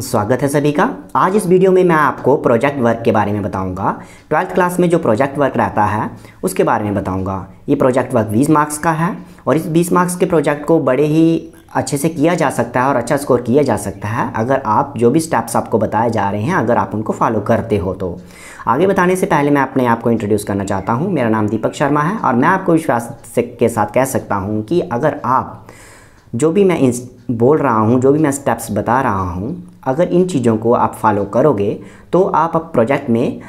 स्वागत है सभी का आज इस वीडियो में मैं आपको प्रोजेक्ट वर्क के बारे में बताऊंगा ट्वेल्थ क्लास में जो प्रोजेक्ट वर्क रहता है उसके बारे में बताऊंगा ये प्रोजेक्ट वर्क 20 मार्क्स का है और इस 20 मार्क्स के प्रोजेक्ट को बड़े ही अच्छे से किया जा सकता है और अच्छा स्कोर किया जा सकता है अगर आप जो भी स्टेप्स आपको बताए जा रहे हैं अगर आप उनको फॉलो करते हो तो आगे बताने से पहले मैं अपने आप को इंट्रोड्यूस करना चाहता हूँ मेरा नाम दीपक शर्मा है और मैं आपको विश्वास के साथ कह सकता हूँ कि अगर आप जो भी मैं बोल रहा हूँ जो भी मैं स्टेप्स बता रहा हूँ अगर इन चीज़ों को आप फॉलो करोगे तो आप प्रोजेक्ट में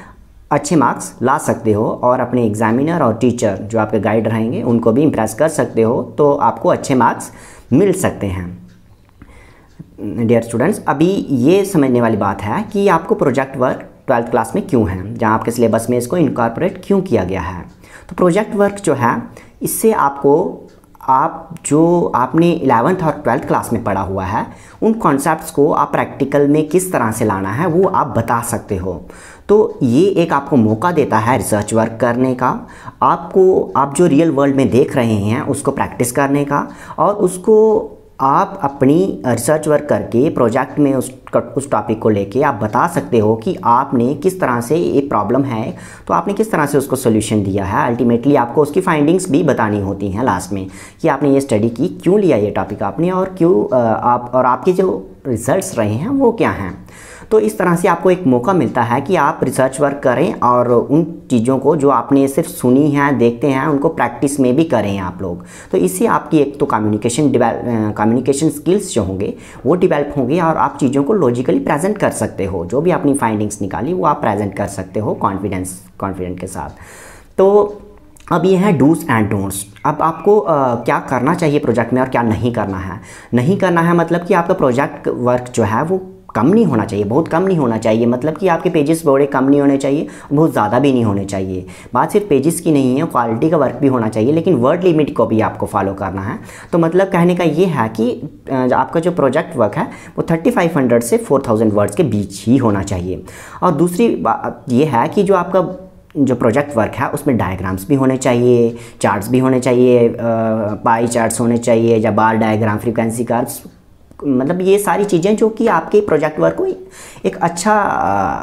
अच्छे मार्क्स ला सकते हो और अपने एग्जामिनर और टीचर जो आपके गाइड रहेंगे उनको भी इम्प्रेस कर सकते हो तो आपको अच्छे मार्क्स मिल सकते हैं डियर स्टूडेंट्स अभी ये समझने वाली बात है कि आपको प्रोजेक्ट वर्क ट्वेल्थ क्लास में क्यों है जहाँ आपके सिलेबस में इसको इनकॉर्पोरेट क्यों किया गया है तो प्रोजेक्ट वर्क जो है इससे आपको आप जो आपने इलेवंथ और ट्वेल्थ क्लास में पढ़ा हुआ है उन कॉन्सेप्ट्स को आप प्रैक्टिकल में किस तरह से लाना है वो आप बता सकते हो तो ये एक आपको मौका देता है रिसर्च वर्क करने का आपको आप जो रियल वर्ल्ड में देख रहे हैं उसको प्रैक्टिस करने का और उसको आप अपनी रिसर्च वर्क करके प्रोजेक्ट में उस उस टॉपिक को लेके आप बता सकते हो कि आपने किस तरह से ये प्रॉब्लम है तो आपने किस तरह से उसको सोल्यूशन दिया है अल्टीमेटली आपको उसकी फाइंडिंग्स भी बतानी होती हैं लास्ट में कि आपने ये स्टडी की क्यों लिया ये टॉपिक आपने और क्यों आप और आपके जो रिजल्ट्स रहे हैं वो क्या हैं तो इस तरह से आपको एक मौका मिलता है कि आप रिसर्च वर्क करें और उन चीज़ों को जो आपने सिर्फ सुनी हैं देखते हैं उनको प्रैक्टिस में भी करें आप लोग तो इससे आपकी एक तो कम्युनिकेशन कम्युनिकेशन स्किल्स जो होंगे वो डिवेल्प होंगे और आप चीज़ों को लॉजिकली प्रेजेंट कर सकते हो जो भी अपनी फाइंडिंग्स निकाली वो आप प्रेजेंट कर सकते हो कॉन्फिडेंस कॉन्फिडेंट के साथ तो अब ये है डूज एंड डोंट्स अब आपको आ, क्या करना चाहिए प्रोजेक्ट में और क्या नहीं करना है नहीं करना है मतलब कि आपका प्रोजेक्ट वर्क जो है वो कम नहीं होना चाहिए बहुत कम नहीं होना चाहिए मतलब कि आपके पेजेस बड़े कम नहीं होने चाहिए बहुत ज़्यादा भी नहीं होने चाहिए बात सिर्फ पेजेस की नहीं है क्वालिटी का वर्क भी होना चाहिए लेकिन वर्ड लिमिट को भी आपको फॉलो करना है तो मतलब कहने का ये है कि आपका जो प्रोजेक्ट वर्क है वो 3500 से 4000 वर्ड्स के बीच ही होना चाहिए और दूसरी बात ये है कि जो आपका जो प्रोजेक्ट वर्क है उसमें डायग्राम्स भी होने चाहिए चार्ट्स भी होने चाहिए पाई चार्ट्स होने चाहिए या बार डायग्राम फ्रीक्वेंसी कार्ड्स मतलब ये सारी चीज़ें जो कि आपके प्रोजेक्ट वर्क को एक अच्छा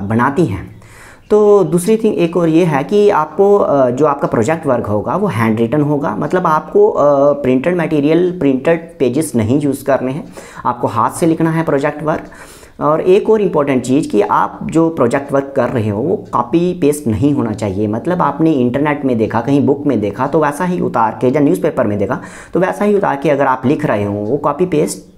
बनाती हैं तो दूसरी थिंग एक और ये है कि आपको जो आपका प्रोजेक्ट वर्क होगा वो हैंड रिटन होगा मतलब आपको प्रिंटेड मटेरियल प्रिंटेड पेजेस नहीं यूज़ करने हैं आपको हाथ से लिखना है प्रोजेक्ट वर्क और एक और इम्पॉर्टेंट चीज़ कि आप जो प्रोजेक्ट वर्क कर रहे हो वो कॉपी पेस्ट नहीं होना चाहिए मतलब आपने इंटरनेट में देखा कहीं बुक में देखा तो वैसा ही उतार के या न्यूज़पेपर में देखा तो वैसा ही उतार के अगर आप लिख रहे हो वो कॉपी पेस्ट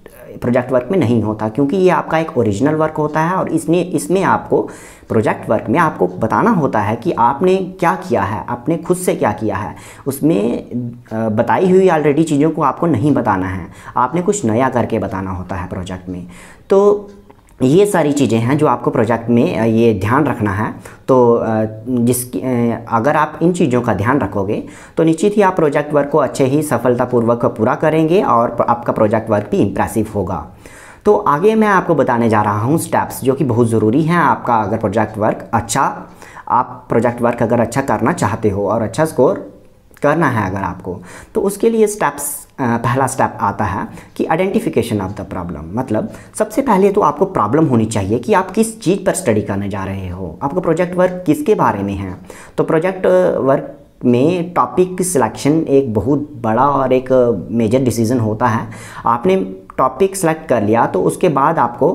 प्रोजेक्ट वर्क में नहीं होता क्योंकि ये आपका एक ओरिजिनल वर्क होता है और इसने इसमें आपको प्रोजेक्ट वर्क में आपको बताना होता है कि आपने क्या किया है आपने खुद से क्या किया है उसमें बताई हुई ऑलरेडी चीज़ों को आपको नहीं बताना है आपने कुछ नया करके बताना होता है प्रोजेक्ट में तो ये सारी चीज़ें हैं जो आपको प्रोजेक्ट में ये ध्यान रखना है तो जिसकी अगर आप इन चीज़ों का ध्यान रखोगे तो निश्चित ही आप प्रोजेक्ट वर्क को अच्छे ही सफलतापूर्वक पूरा करेंगे और आपका प्रोजेक्ट वर्क भी इम्प्रेसिव होगा तो आगे मैं आपको बताने जा रहा हूँ स्टेप्स जो कि बहुत ज़रूरी हैं आपका अगर प्रोजेक्ट वर्क अच्छा आप प्रोजेक्ट वर्क अगर अच्छा करना चाहते हो और अच्छा स्कोर करना है अगर आपको तो उसके लिए स्टेप्स पहला स्टेप आता है कि आइडेंटिफिकेशन ऑफ द प्रॉब्लम मतलब सबसे पहले तो आपको प्रॉब्लम होनी चाहिए कि आप किस चीज़ पर स्टडी करने जा रहे हो आपका प्रोजेक्ट वर्क किसके बारे में है तो प्रोजेक्ट वर्क में टॉपिक सिलेक्शन एक बहुत बड़ा और एक मेजर डिसीज़न होता है आपने टॉपिक सेलेक्ट कर लिया तो उसके बाद आपको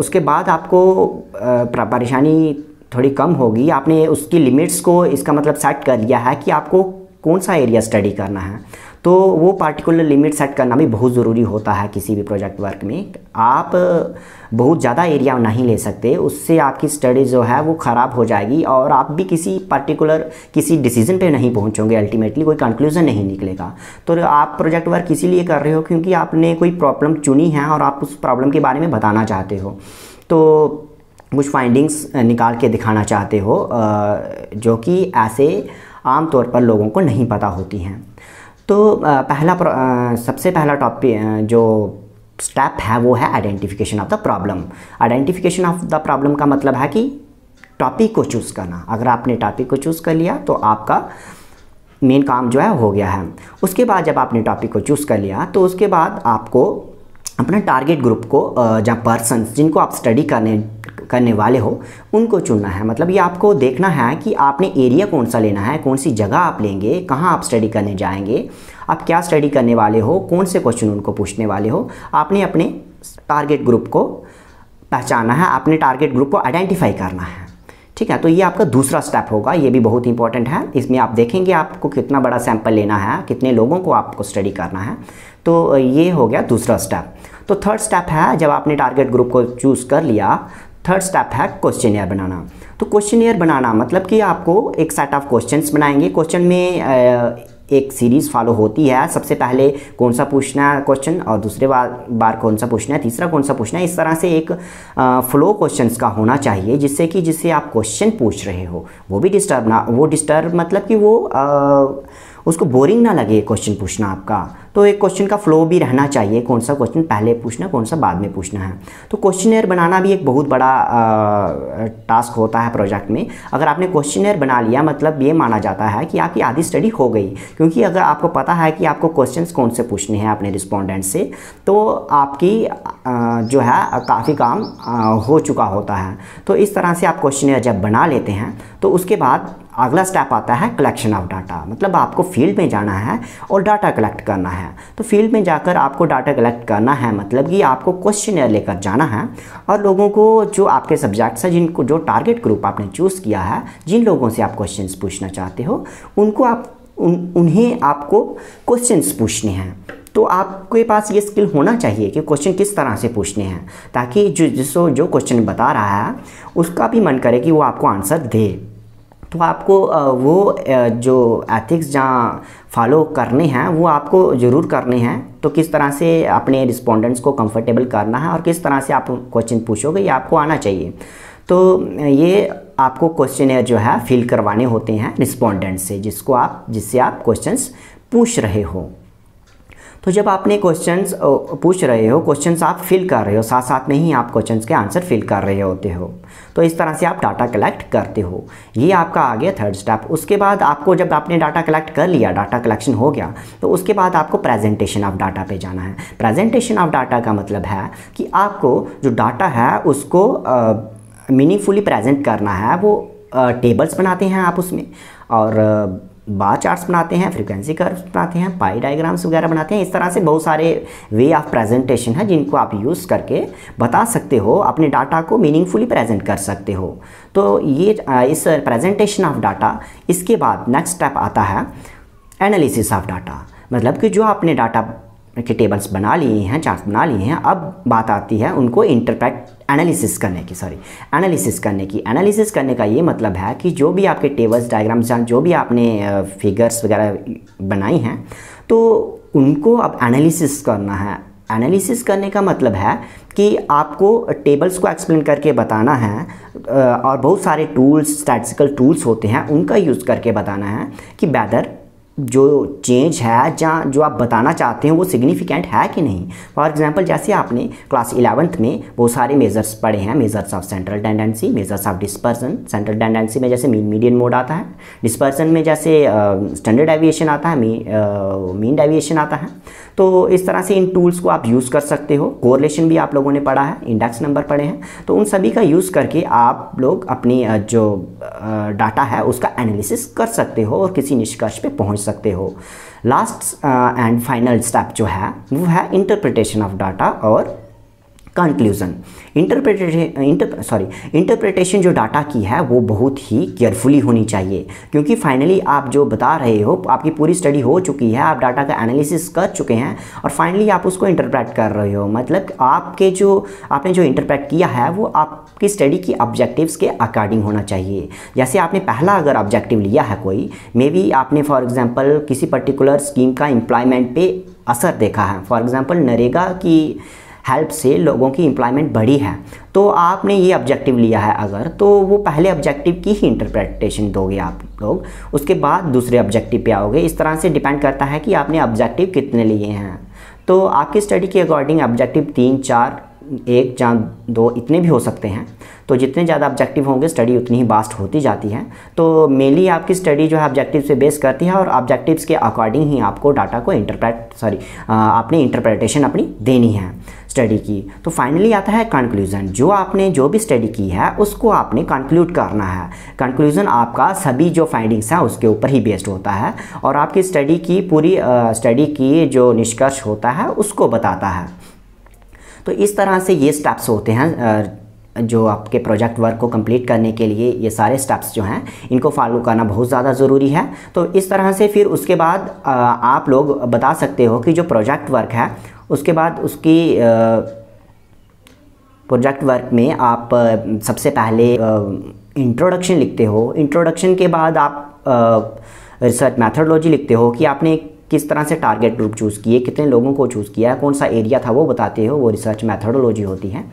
उसके बाद आपको परेशानी थोड़ी कम होगी आपने उसकी लिमिट्स को इसका मतलब सेट कर लिया है कि आपको कौन सा एरिया स्टडी करना है तो वो पार्टिकुलर लिमिट सेट करना भी बहुत ज़रूरी होता है किसी भी प्रोजेक्ट वर्क में आप बहुत ज़्यादा एरिया नहीं ले सकते उससे आपकी स्टडी जो है वो ख़राब हो जाएगी और आप भी किसी पर्टिकुलर किसी डिसीजन पे नहीं पहुंचोगे अल्टीमेटली कोई कंक्लूजन नहीं निकलेगा तो आप प्रोजेक्ट वर्क इसीलिए कर रहे हो क्योंकि आपने कोई प्रॉब्लम चुनी है और आप उस प्रॉब्लम के बारे में बताना चाहते हो तो कुछ फाइंडिंग्स निकाल के दिखाना चाहते हो जो कि ऐसे आमतौर पर लोगों को नहीं पता होती हैं तो पहला सबसे पहला टॉपिक जो स्टेप है वो है identification of the problem identification of the problem का मतलब है कि टॉपिक को चूज़ करना अगर आपने टॉपिक को चूज़ कर लिया तो आपका मेन काम जो है हो गया है उसके बाद जब आपने टॉपिक को चूज़ कर लिया तो उसके बाद आपको अपना टारगेट ग्रुप को जहाँ पर्सन जिनको आप स्टडी करने करने वाले हो उनको चुनना है मतलब ये आपको देखना है कि आपने एरिया कौन सा लेना है कौन सी जगह आप लेंगे कहाँ आप स्टडी करने जाएंगे आप क्या स्टडी करने वाले हो कौन से क्वेश्चन उनको पूछने वाले हो आपने अपने टारगेट ग्रुप को पहचाना है अपने टारगेट ग्रुप को आइडेंटिफाई करना है ठीक है तो ये आपका दूसरा स्टेप होगा ये भी बहुत इंपॉर्टेंट है इसमें आप देखेंगे आपको कितना बड़ा सैंपल लेना है कितने लोगों को आपको स्टडी करना है तो ये हो गया दूसरा स्टेप तो थर्ड स्टेप है जब आपने टारगेट ग्रुप को चूज़ कर लिया थर्ड स्टेप है क्वेश्चन ईयर बनाना तो क्वेश्चन ईयर बनाना मतलब कि आपको एक सेट ऑफ क्वेश्चंस बनाएंगे क्वेश्चन में एक सीरीज़ फॉलो होती है सबसे पहले कौन सा पूछना है क्वेश्चन और दूसरे बार बार कौन सा पूछना है तीसरा कौन सा पूछना है इस तरह से एक फ्लो क्वेश्चंस का होना चाहिए जिससे कि जिससे आप क्वेश्चन पूछ रहे हो वो भी डिस्टर्ब ना वो डिस्टर्ब मतलब कि वो आ, उसको बोरिंग ना लगे क्वेश्चन पूछना आपका तो एक क्वेश्चन का फ्लो भी रहना चाहिए कौन सा क्वेश्चन पहले पूछना कौन सा बाद में पूछना है तो क्वेश्चन बनाना भी एक बहुत बड़ा आ, टास्क होता है प्रोजेक्ट में अगर आपने क्वेश्चन बना लिया मतलब ये माना जाता है कि आपकी आधी स्टडी हो गई क्योंकि अगर आपको पता है कि आपको क्वेश्चन कौन से पूछने हैं अपने रिस्पॉन्डेंट से तो आपकी आ, जो है काफ़ी काम आ, हो चुका होता है तो इस तरह से आप क्वेश्चन जब बना लेते हैं तो उसके बाद अगला स्टेप आता है कलेक्शन ऑफ डाटा मतलब आपको फील्ड में जाना है और डाटा कलेक्ट करना है है तो फील्ड में जाकर आपको डाटा कलेक्ट करना है मतलब कि आपको क्वेश्चन लेकर जाना है और लोगों को जो आपके सब्जेक्ट्स हैं जिनको जो टारगेट ग्रुप आपने चूज़ किया है जिन लोगों से आप क्वेश्चन पूछना चाहते हो उनको आप उन उन्हें आपको क्वेश्चन पूछने हैं तो आपके पास ये स्किल होना चाहिए कि क्वेश्चन किस तरह से पूछने हैं ताकि जो जिसको जो क्वेश्चन बता रहा है उसका भी मन करे कि वो आपको आंसर दे तो आपको वो जो एथिक्स जहाँ फॉलो करने हैं वो आपको ज़रूर करने हैं तो किस तरह से अपने रिस्पोंडेंट्स को कंफर्टेबल करना है और किस तरह से आप क्वेश्चन पूछोगे ये आपको आना चाहिए तो ये आपको क्वेश्चन जो है फिल करवाने होते हैं रिस्पोंडेंट से जिसको आप जिससे आप क्वेश्चंस पूछ रहे हो तो जब आपने क्वेश्चन पूछ रहे हो क्वेश्चन आप फिल कर रहे हो साथ साथ में ही आप क्वेश्चन के आंसर फिल कर रहे होते हो तो इस तरह से आप डाटा कलेक्ट करते हो ये आपका आ गया थर्ड स्टेप उसके बाद आपको जब आपने डाटा कलेक्ट कर लिया डाटा कलेक्शन हो गया तो उसके बाद आपको प्रेजेंटेशन ऑफ डाटा पे जाना है प्रेजेंटेशन ऑफ डाटा का मतलब है कि आपको जो डाटा है उसको मीनिंगफुली प्रेजेंट करना है वो टेबल्स बनाते हैं आप उसमें और बार चार्ट्स बनाते हैं फ्रिक्वेंसी कर्व बनाते हैं पाई डायग्राम्स वगैरह बनाते हैं इस तरह से बहुत सारे वे ऑफ प्रेजेंटेशन है जिनको आप यूज़ करके बता सकते हो अपने डाटा को मीनिंगफुली प्रेजेंट कर सकते हो तो ये इस प्रेजेंटेशन ऑफ डाटा इसके बाद नेक्स्ट स्टेप आता है एनालिसिस ऑफ डाटा मतलब कि जो आपने डाटा के टेबल्स बना लिए हैं चार्ट बना लिए हैं अब बात आती है उनको इंटरप्रेट एनालिसिस करने की सॉरी एनालिसिस करने की एनालिसिस करने का ये मतलब है कि जो भी आपके टेबल्स डायग्राम्स जो भी आपने फिगर्स वगैरह बनाई हैं तो उनको अब एनालिसिस करना है एनालिसिस करने का मतलब है कि आपको टेबल्स को एक्सप्लेन करके बताना है और बहुत सारे टूल्स स्टैटिकल टूल्स होते हैं उनका यूज़ करके बताना है कि बैदर जो चेंज है जहाँ जो आप बताना चाहते हैं वो सिग्निफिकेंट है कि नहीं फॉर एग्जांपल जैसे आपने क्लास इलेवंथ में बहुत सारे मेजर्स पढ़े हैं measures of central tendency measures of dispersion central tendency में जैसे मीन मीडियन मोड आता है डिस्पर्सन में जैसे स्टैंडर्ड uh, एविएशन आता है मीन डेविएशन uh, आता है तो इस तरह से इन टूल्स को आप यूज़ कर सकते हो कोरलेशन भी आप लोगों ने पढ़ा है इंडेक्स नंबर पढ़े हैं तो उन सभी का यूज़ करके आप लोग अपनी uh, जो डाटा है उसका एनालिसिस कर सकते हो और किसी निष्कर्ष पर पहुँच सकते सकते हो लास्ट एंड फाइनल स्टेप जो है वो है इंटरप्रिटेशन ऑफ डाटा और conclusion interpretation inter sorry interpretation जो डाटा की है वो बहुत ही केयरफुली होनी चाहिए क्योंकि फाइनली आप जो बता रहे हो आपकी पूरी स्टडी हो चुकी है आप डाटा का एनालिसिस कर चुके हैं और फाइनली आप उसको इंटरप्रेट कर रहे हो मतलब आपके जो आपने जो इंटरप्रेट किया है वो आपकी स्टडी की ऑब्जेक्टिव्स के अकॉर्डिंग होना चाहिए जैसे आपने पहला अगर ऑब्जेक्टिव लिया है कोई मे बी आपने फॉर एग्ज़ाम्पल किसी पर्टिकुलर स्कीम का एम्प्लॉयमेंट पे असर देखा है फॉर एग्ज़ाम्पल नरेगा की हेल्प से लोगों की एम्प्लॉयमेंट बढ़ी है तो आपने ये ऑब्जेक्टिव लिया है अगर तो वो पहले ऑब्जेक्टिव की ही इंटरप्रेटेशन दोगे आप लोग उसके बाद दूसरे ऑब्जेक्टिव पे आओगे इस तरह से डिपेंड करता है कि आपने ऑब्जेक्टिव कितने लिए हैं तो आपकी स्टडी के अकॉर्डिंग ऑब्जेक्टिव तीन चार एक या दो इतने भी हो सकते हैं तो जितने ज़्यादा ऑब्जेक्टिव होंगे स्टडी उतनी ही बास्ट होती जाती है तो मेनली आपकी स्टडी जो है ऑब्जेक्टिव से बेस करती है और ऑब्जेक्टिव्स के अकॉर्डिंग ही आपको डाटा को इंटरप्रेट सॉरी आपने इंटरप्रेटेशन अपनी देनी है स्टडी की तो फाइनली आता है कंक्लूज़न जो आपने जो भी स्टडी की है उसको आपने कंक्लूड करना है कंक्लूज़न आपका सभी जो फाइंडिंग्स हैं उसके ऊपर ही बेस्ड होता है और आपकी स्टडी की पूरी स्टडी की जो निष्कर्ष होता है उसको बताता है तो इस तरह से ये स्टेप्स होते हैं जो आपके प्रोजेक्ट वर्क को कंप्लीट करने के लिए ये सारे स्टेप्स जो हैं इनको फॉलो करना बहुत ज़्यादा ज़रूरी है तो इस तरह से फिर उसके बाद आप लोग बता सकते हो कि जो प्रोजेक्ट वर्क है उसके बाद उसकी प्रोजेक्ट वर्क में आप सबसे पहले इंट्रोडक्शन लिखते हो इंट्रोडक्शन के बाद आप रिसर्च मैथडोलॉजी लिखते हो कि आपने किस तरह से टारगेट ग्रुप चूज़ किए कितने लोगों को चूज़ किया कौन सा एरिया था वो बताते हो वो रिसर्च मैथडोलॉजी होती है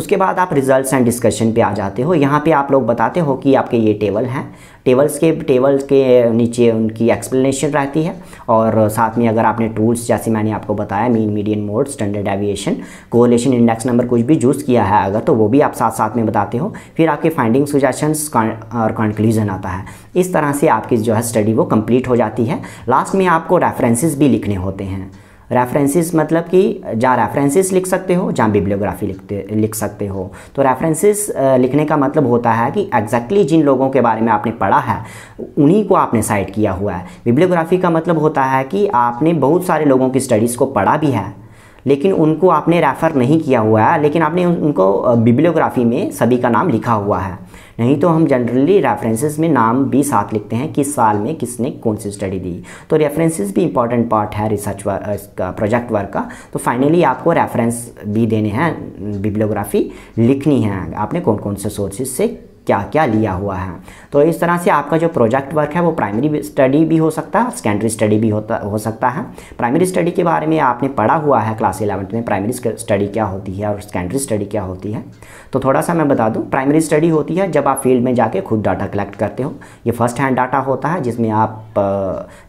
उसके बाद आप रिजल्ट्स एंड डिस्कशन पे आ जाते हो यहाँ पे आप लोग बताते हो कि आपके ये टेबल हैं टेबल्स के टेबल्स के नीचे उनकी एक्सप्लेनेशन रहती है और साथ में अगर आपने टूल्स जैसे मैंने आपको बताया mean median mode standard deviation correlation index number कुछ भी जूस किया है अगर तो वो भी आप साथ साथ में बताते हो फिर आपके फाइंडिंग सुजेशंस और कंक्लूजन आता है इस तरह से आपकी जो है स्टडी वो कम्प्लीट हो जाती है लास्ट में आपको रेफरेंसेज भी लिखने होते हैं रेफरेंसेस मतलब कि जहाँ रेफरेंसेस लिख सकते हो जहाँ बिब्लियोग्राफी लिखते लिख सकते हो तो रेफरेंसेस लिखने का मतलब होता है कि एग्जैक्टली exactly जिन लोगों के बारे में आपने पढ़ा है उन्हीं को आपने साइट किया हुआ है बिब्लियोग्राफी का मतलब होता है कि आपने बहुत सारे लोगों की स्टडीज़ को पढ़ा भी है लेकिन उनको आपने रेफ़र नहीं किया हुआ है लेकिन आपने उनको बिब्लियोग्राफी में सभी का नाम लिखा हुआ है नहीं तो हम जनरली रेफरेंसेस में नाम भी साथ लिखते हैं किस साल में किसने कौन सी स्टडी दी तो रेफरेंसेस भी इंपॉर्टेंट पार्ट है रिसर्च वर्क प्रोजेक्ट वर्क का तो फाइनली आपको रेफरेंस भी देने हैं बिब्लियोग्राफी लिखनी है आपने कौन कौन से सोर्सेज से क्या क्या लिया हुआ है तो इस तरह से आपका जो प्रोजेक्ट वर्क है वो प्राइमरी स्टडी भी हो सकता है सेकेंडरी स्टडी भी होता हो सकता है प्राइमरी स्टडी के बारे में आपने पढ़ा हुआ है क्लास इलेवंथ में प्राइमरी स्टडी क्या होती है और सेकेंडरी स्टडी क्या होती है तो थोड़ा सा मैं बता दूँ प्राइमरी स्टडी होती है जब आप फील्ड में जाके खुद डाटा कलेक्ट करते हो ये फर्स्ट हैंड डाटा होता है जिसमें आप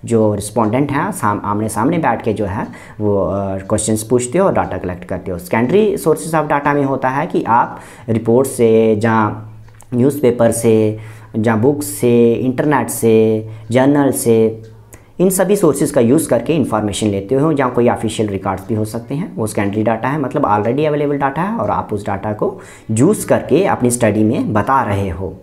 जो रिस्पोंडेंट हैं साम, आमने सामने बैठ के जो है वो क्वेश्चन पूछते हो और डाटा कलेक्ट करते हो सेकेंडरी सोर्सेज ऑफ डाटा में होता है कि आप रिपोर्ट से जहाँ न्यूज़पेपर से या बुक्स से इंटरनेट से जर्नल से इन सभी सोर्सेज का यूज़ करके इन्फॉर्मेशन लेते हो या कोई ऑफिशियल रिकॉर्ड्स भी हो सकते हैं वो सेकेंडरी डाटा है मतलब ऑलरेडी अवेलेबल डाटा है और आप उस डाटा को यूज़ करके अपनी स्टडी में बता रहे हो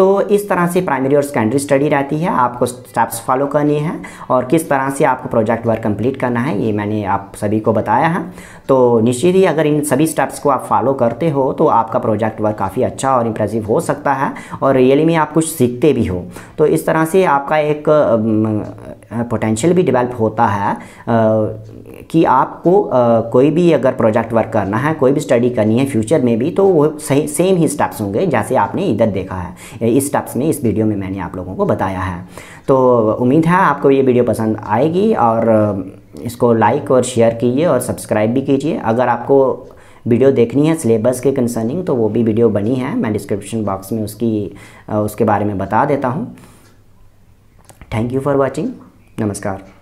तो इस तरह से प्राइमरी और सेकेंडरी स्टडी रहती है आपको स्टेप्स फॉलो करनी है और किस तरह से आपको प्रोजेक्ट वर्क कंप्लीट करना है ये मैंने आप सभी को बताया है तो निश्चित ही अगर इन सभी स्टेप्स को आप फॉलो करते हो तो आपका प्रोजेक्ट वर्क काफ़ी अच्छा और इम्प्रेसिव हो सकता है और रियली में आप कुछ सीखते भी हो तो इस तरह से आपका एक पोटेंशियल भी डिवेल्प होता है कि आपको आ, कोई भी अगर प्रोजेक्ट वर्क करना है कोई भी स्टडी करनी है फ्यूचर में भी तो वो सही सेम ही स्टेप्स होंगे जैसे आपने इधर देखा है इस स्टेप्स में इस वीडियो में मैंने आप लोगों को बताया है तो उम्मीद है आपको ये वीडियो पसंद आएगी और इसको लाइक और शेयर कीजिए और सब्सक्राइब भी कीजिए अगर आपको वीडियो देखनी है सिलेबस के कंसर्निंग तो वो भी वीडियो बनी है मैं डिस्क्रिप्शन बॉक्स में उसकी उसके बारे में बता देता हूँ थैंक यू फॉर वॉचिंग नमस्कार